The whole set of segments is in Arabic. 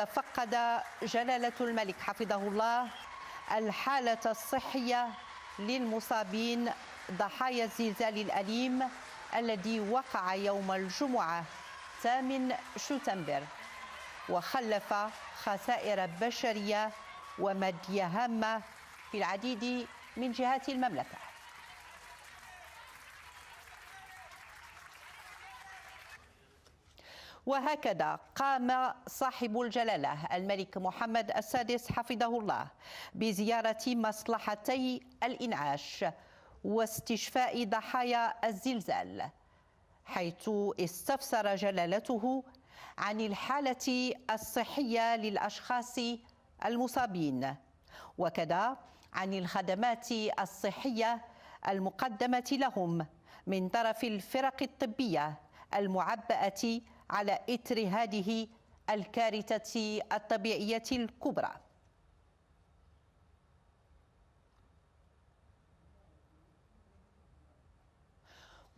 تفقد جلالة الملك حفظه الله الحالة الصحية للمصابين ضحايا الزلزال الأليم الذي وقع يوم الجمعة 8 شتنبر وخلف خسائر بشرية ومادية هامة في العديد من جهات المملكه وهكذا قام صاحب الجلالة الملك محمد السادس حفظه الله بزيارة مصلحتي الإنعاش واستشفاء ضحايا الزلزال حيث استفسر جلالته عن الحالة الصحية للأشخاص المصابين وكذا عن الخدمات الصحية المقدمة لهم من طرف الفرق الطبية المعبأة على إثر هذه الكارثة الطبيعية الكبرى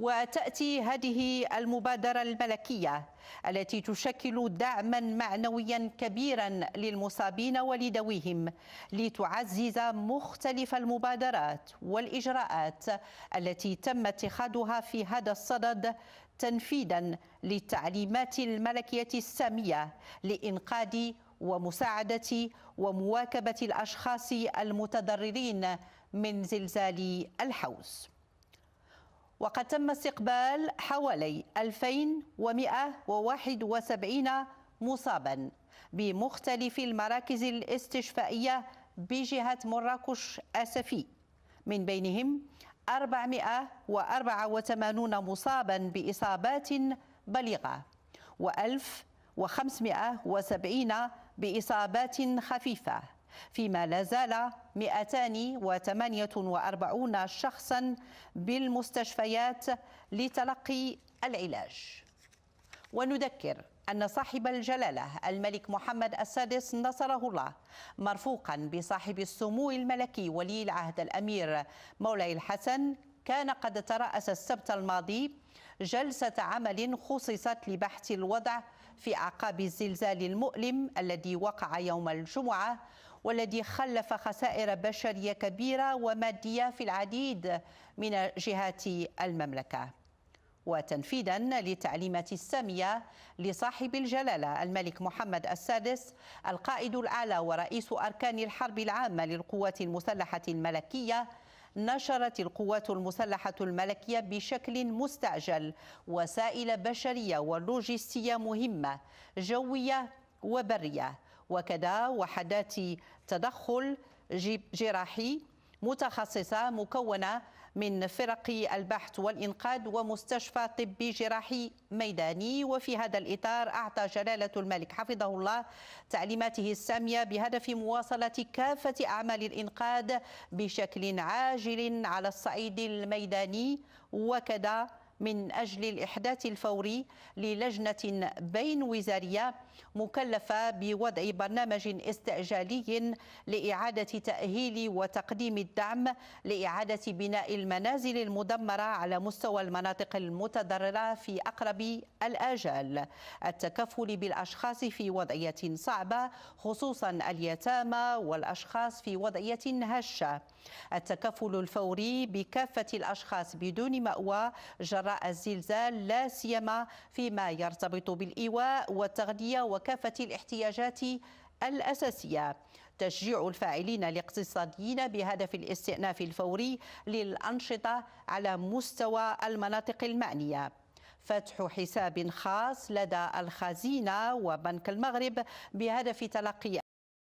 وتأتي هذه المبادرة الملكية التي تشكل دعما معنويا كبيرا للمصابين ولذويهم لتعزز مختلف المبادرات والإجراءات التي تم اتخاذها في هذا الصدد تنفيذا للتعليمات الملكية السامية لإنقاذ ومساعدة ومواكبة الأشخاص المتضررين من زلزال الحوز وقد تم استقبال حوالي 2171 مصابا بمختلف المراكز الاستشفائية بجهة مراكش أسفي من بينهم 484 مصابا بإصابات بليغة و1570 بإصابات خفيفة فيما لا زال 248 شخصا بالمستشفيات لتلقي العلاج ونذكر أن صاحب الجلالة الملك محمد السادس نصره الله مرفوقا بصاحب السمو الملكي ولي العهد الأمير مولاي الحسن كان قد ترأس السبت الماضي جلسة عمل خصصت لبحث الوضع في أعقاب الزلزال المؤلم الذي وقع يوم الجمعة والذي خلف خسائر بشرية كبيرة ومادية في العديد من جهات المملكة وتنفيذا للتعليمات السامية لصاحب الجلالة الملك محمد السادس القائد الأعلى ورئيس أركان الحرب العامة للقوات المسلحة الملكية نشرت القوات المسلحة الملكية بشكل مستعجل وسائل بشرية ولوجستية مهمة جوية وبرية وكذا وحدات تدخل جراحي متخصصة مكونة من فرق البحث والإنقاذ ومستشفى طبي جراحي ميداني وفي هذا الإطار أعطى جلالة الملك حفظه الله تعليماته السامية بهدف مواصلة كافة أعمال الإنقاذ بشكل عاجل على الصعيد الميداني وكذا من أجل الإحداث الفوري للجنة بين وزارية مكلفة بوضع برنامج استعجالي لإعادة تأهيل وتقديم الدعم لإعادة بناء المنازل المدمرة على مستوى المناطق المتضررة في أقرب الآجال التكفل بالأشخاص في وضعية صعبة خصوصا اليتامى والأشخاص في وضعية هشة التكفل الفوري بكافة الأشخاص بدون مأوى جراء الزلزال لا سيما فيما يرتبط بالإيواء والتغذية وكافة الاحتياجات الأساسية تشجيع الفاعلين الاقتصاديين بهدف الاستئناف الفوري للأنشطة على مستوى المناطق المعنية فتح حساب خاص لدى الخزينة وبنك المغرب بهدف تلقي